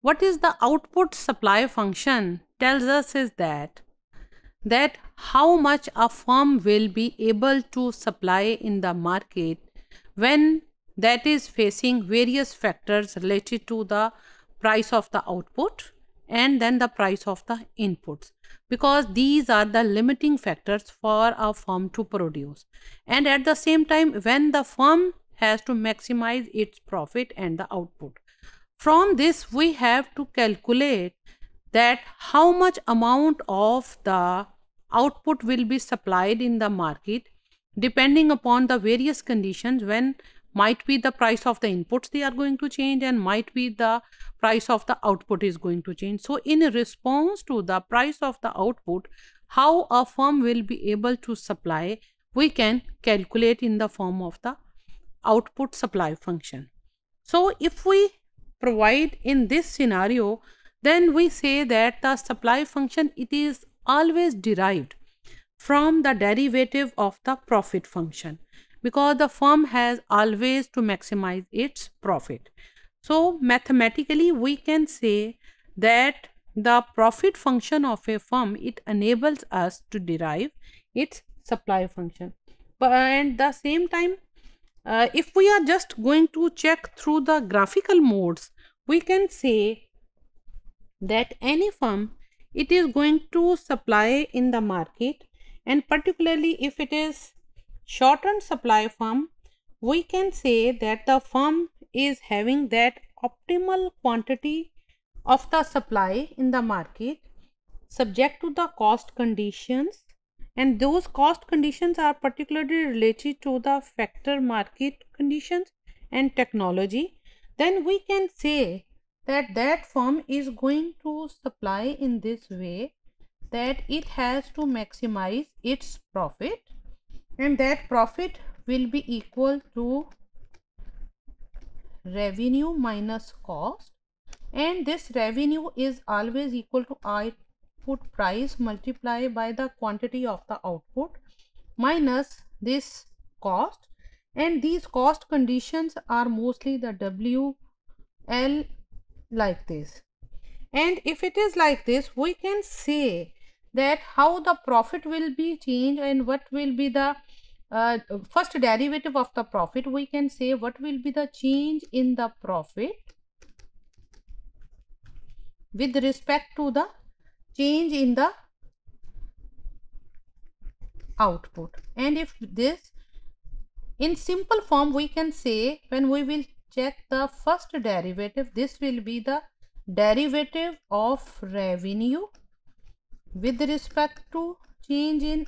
What is the output supply function tells us is that that how much a firm will be able to supply in the market when that is facing various factors related to the price of the output and then the price of the inputs because these are the limiting factors for a firm to produce and at the same time when the firm has to maximize its profit and the output from this we have to calculate that how much amount of the output will be supplied in the market depending upon the various conditions when might be the price of the inputs they are going to change and might be the price of the output is going to change. So in response to the price of the output, how a firm will be able to supply, we can calculate in the form of the output supply function. So if we provide in this scenario, then we say that the supply function it is always derived from the derivative of the profit function because the firm has always to maximize its profit. So mathematically we can say that the profit function of a firm it enables us to derive its supply function but and the same time uh, if we are just going to check through the graphical modes, we can say that any firm it is going to supply in the market and particularly if it is short-run supply firm, we can say that the firm is having that optimal quantity of the supply in the market subject to the cost conditions and those cost conditions are particularly related to the factor market conditions and technology then we can say that that firm is going to supply in this way that it has to maximize its profit and that profit will be equal to revenue minus cost and this revenue is always equal to i output price multiplied by the quantity of the output minus this cost and these cost conditions are mostly the W L like this and if it is like this we can say that how the profit will be changed and what will be the uh, first derivative of the profit we can say what will be the change in the profit with respect to the change in the output and if this in simple form we can say when we will check the first derivative this will be the derivative of revenue with respect to change in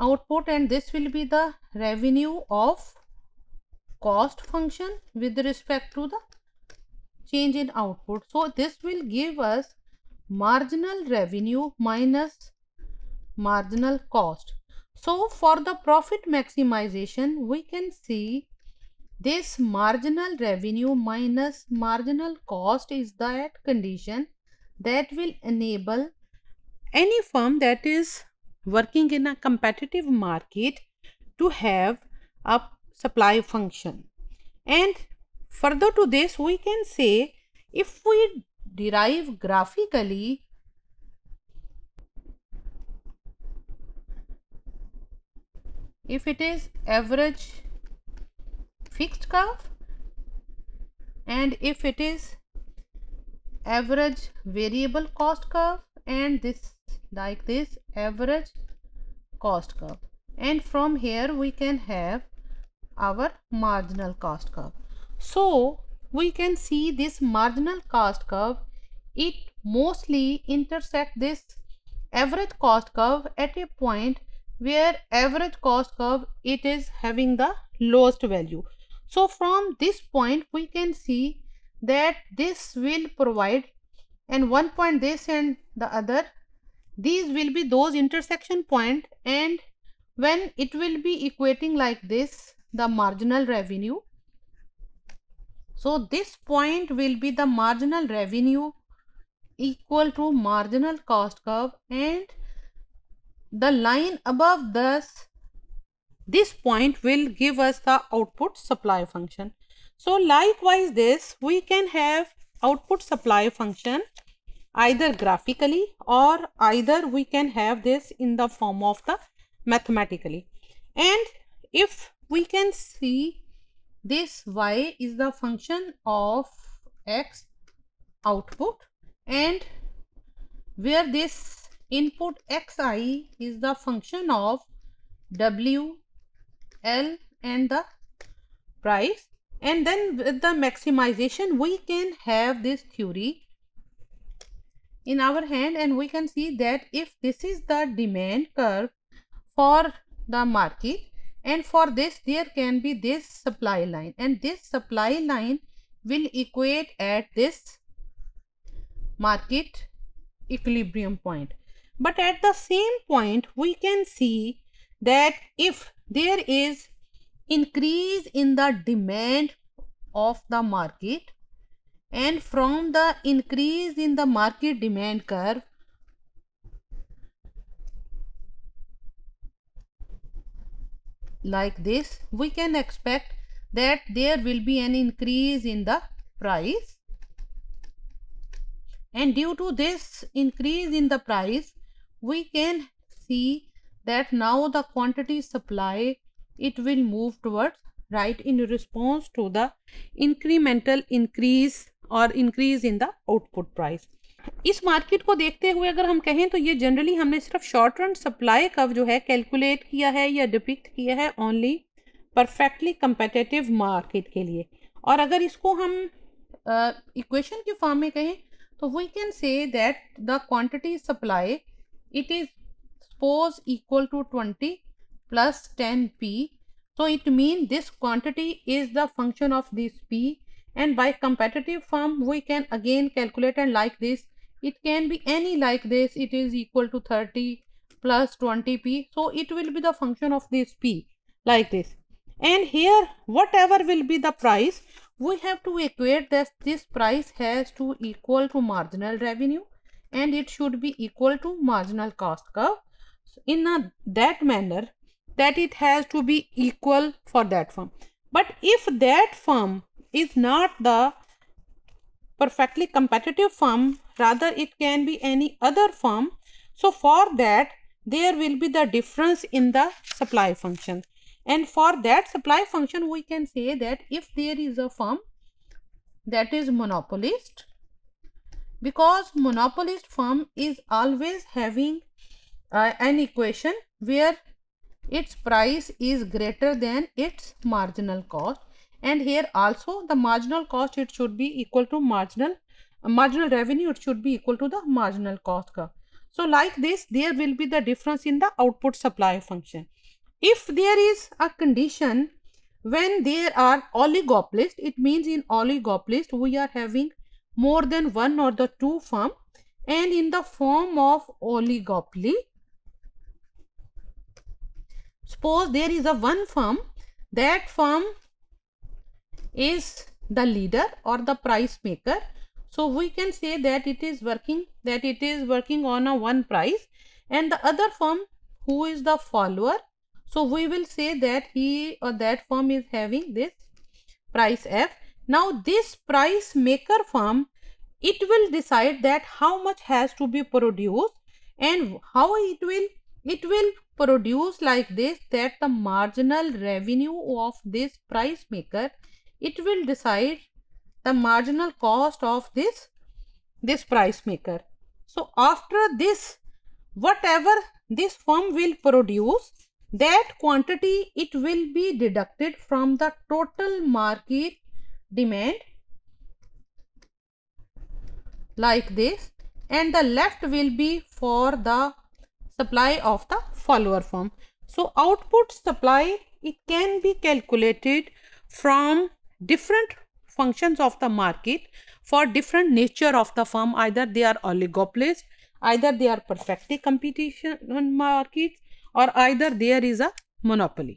output and this will be the revenue of cost function with respect to the change in output. So, this will give us marginal revenue minus marginal cost. So, for the profit maximization, we can see this marginal revenue minus marginal cost is that condition that will enable any firm that is working in a competitive market to have a supply function. And further to this, we can say if we derive graphically if it is average fixed curve and if it is average variable cost curve and this like this average cost curve and from here we can have our marginal cost curve. So, we can see this marginal cost curve it mostly intersect this average cost curve at a point where average cost curve it is having the lowest value so from this point we can see that this will provide and one point this and the other these will be those intersection point and when it will be equating like this the marginal revenue so, this point will be the marginal revenue equal to marginal cost curve and the line above this this point will give us the output supply function. So likewise this we can have output supply function either graphically or either we can have this in the form of the mathematically and if we can see this y is the function of x output and where this input xi is the function of w l and the price and then with the maximization we can have this theory in our hand and we can see that if this is the demand curve for the market and for this there can be this supply line and this supply line will equate at this market equilibrium point but at the same point we can see that if there is increase in the demand of the market and from the increase in the market demand curve like this, we can expect that there will be an increase in the price and due to this increase in the price we can see that now the quantity supply it will move towards right in response to the incremental increase or increase in the output price इस market को देखते हुए अगर हम कहें तो ये generally हमने सिर्फ शॉर्ट रन सप्लाई कव जो है कैलकुलेट किया है या डिपिक्ट किया है ओनली परफेक्टली कंपेटेटिव मार्केट के लिए और अगर इसको हम इक्वेशन uh, के फॉर्म में कहें तो we can say that the quantity supply it is suppose equal to twenty plus ten P so it mean this quantity is the function of this P and by competitive form we can again calculate and like this it can be any like this it is equal to 30 plus 20p so it will be the function of this p like this and here whatever will be the price we have to equate that this price has to equal to marginal revenue and it should be equal to marginal cost curve in a, that manner that it has to be equal for that firm but if that firm is not the perfectly competitive firm rather it can be any other form. So, for that there will be the difference in the supply function and for that supply function we can say that if there is a firm that is monopolist because monopolist firm is always having uh, an equation where its price is greater than its marginal cost and here also the marginal cost it should be equal to marginal marginal revenue it should be equal to the marginal cost curve. So like this there will be the difference in the output supply function. If there is a condition when there are oligopolists it means in oligopolist we are having more than one or the two firm and in the form of oligopoly suppose there is a one firm that firm is the leader or the price maker so, we can say that it is working that it is working on a one price and the other firm who is the follower. So, we will say that he or that firm is having this price F. Now, this price maker firm it will decide that how much has to be produced and how it will it will produce like this that the marginal revenue of this price maker it will decide the marginal cost of this this price maker so after this whatever this firm will produce that quantity it will be deducted from the total market demand like this and the left will be for the supply of the follower firm. So output supply it can be calculated from different functions of the market for different nature of the firm either they are oligopolist either they are perfectly competition markets or either there is a monopoly